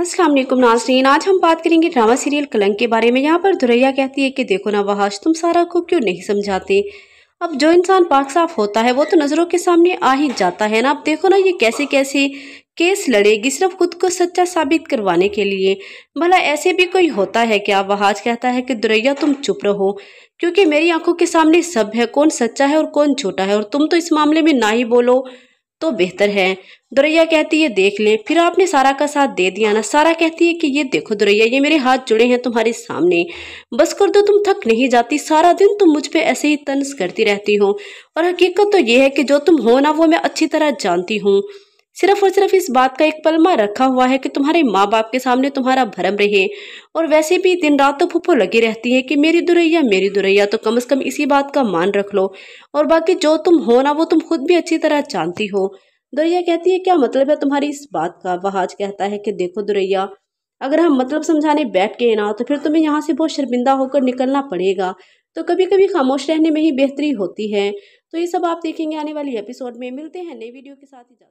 अस्सलाम वालेकुम नाजरीन आज हम बात करेंगे ड्रामा सीरियल कलंक के बारे में यहाँ पर दुरैया कहती है कि देखो ना वहाज तुम सारा को क्यों नहीं समझाते अब जो इंसान पाक साफ होता है वो तो नज़रों के सामने आ ही जाता है ना अब देखो ना ये कैसे कैसे केस लड़ेगी सिर्फ खुद को सच्चा साबित करवाने के लिए भला ऐसे भी कोई होता है क्या वहाज कहता है कि दुरैया तुम चुप रहो क्योंकि मेरी आंखों के सामने सब है कौन सच्चा है और कौन झूठा है और तुम तो इस मामले में ना ही बोलो तो बेहतर है दुरैया कहती है देख ले फिर आपने सारा का साथ दे दिया ना सारा कहती है कि ये देखो दुरैया ये मेरे हाथ जुड़े हैं तुम्हारे सामने बस कर दो तुम थक नहीं जाती सारा दिन तुम मुझ पे ऐसे ही तंज करती रहती हो और हकीकत तो ये है कि जो तुम हो ना वो मैं अच्छी तरह जानती हूँ सिर्फ और सिर्फ इस बात का एक पलमा रखा हुआ है कि तुम्हारे माँ बाप के सामने तुम्हारा भरम रहे और वैसे भी दिन रात तो फूफो लगी रहती है कि मेरी दुरैया मेरी दुरैया तो कम से कम इसी बात का मान रख लो और बाकी जो तुम हो ना वो तुम खुद भी अच्छी तरह जानती हो दुरैया कहती है क्या मतलब है तुम्हारी इस बात का वहाज कहता है कि देखो दुरैया अगर हम मतलब समझाने बैठ गए ना तो फिर तुम्हें यहाँ से बहुत शर्मिंदा होकर निकलना पड़ेगा तो कभी कभी खामोश रहने में ही बेहतरी होती है तो ये सब आप देखेंगे आने वाली एपिसोड में मिलते हैं नई वीडियो के साथ ही